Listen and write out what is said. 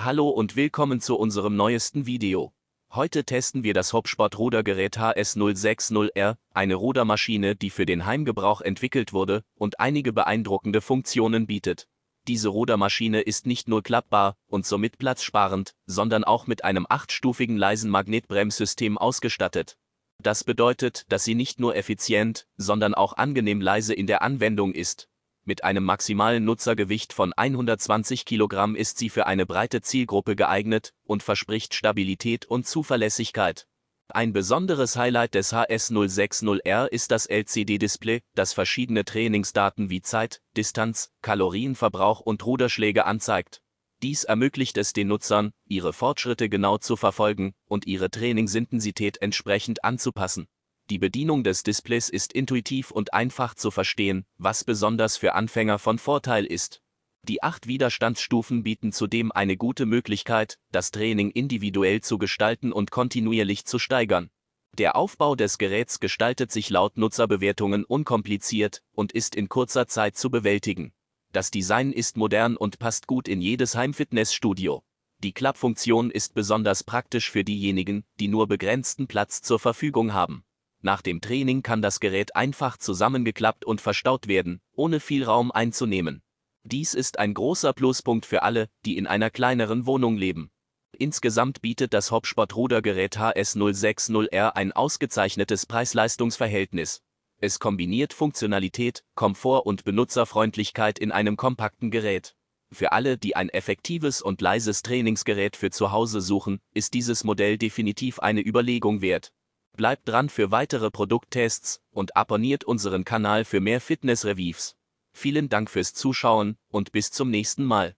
Hallo und willkommen zu unserem neuesten Video. Heute testen wir das hopsport Rudergerät HS060R, eine Rudermaschine, die für den Heimgebrauch entwickelt wurde und einige beeindruckende Funktionen bietet. Diese Rudermaschine ist nicht nur klappbar und somit platzsparend, sondern auch mit einem achtstufigen leisen Magnetbremssystem ausgestattet. Das bedeutet, dass sie nicht nur effizient, sondern auch angenehm leise in der Anwendung ist. Mit einem maximalen Nutzergewicht von 120 kg ist sie für eine breite Zielgruppe geeignet und verspricht Stabilität und Zuverlässigkeit. Ein besonderes Highlight des HS060R ist das LCD-Display, das verschiedene Trainingsdaten wie Zeit, Distanz, Kalorienverbrauch und Ruderschläge anzeigt. Dies ermöglicht es den Nutzern, ihre Fortschritte genau zu verfolgen und ihre Trainingsintensität entsprechend anzupassen. Die Bedienung des Displays ist intuitiv und einfach zu verstehen, was besonders für Anfänger von Vorteil ist. Die acht Widerstandsstufen bieten zudem eine gute Möglichkeit, das Training individuell zu gestalten und kontinuierlich zu steigern. Der Aufbau des Geräts gestaltet sich laut Nutzerbewertungen unkompliziert und ist in kurzer Zeit zu bewältigen. Das Design ist modern und passt gut in jedes Heimfitnessstudio. Die Klappfunktion ist besonders praktisch für diejenigen, die nur begrenzten Platz zur Verfügung haben. Nach dem Training kann das Gerät einfach zusammengeklappt und verstaut werden, ohne viel Raum einzunehmen. Dies ist ein großer Pluspunkt für alle, die in einer kleineren Wohnung leben. Insgesamt bietet das Hopsport-Rudergerät HS060R ein ausgezeichnetes Preis-Leistungs-Verhältnis. Es kombiniert Funktionalität, Komfort und Benutzerfreundlichkeit in einem kompakten Gerät. Für alle, die ein effektives und leises Trainingsgerät für zu Hause suchen, ist dieses Modell definitiv eine Überlegung wert. Bleibt dran für weitere Produkttests und abonniert unseren Kanal für mehr Fitness-Reviews. Vielen Dank fürs Zuschauen und bis zum nächsten Mal.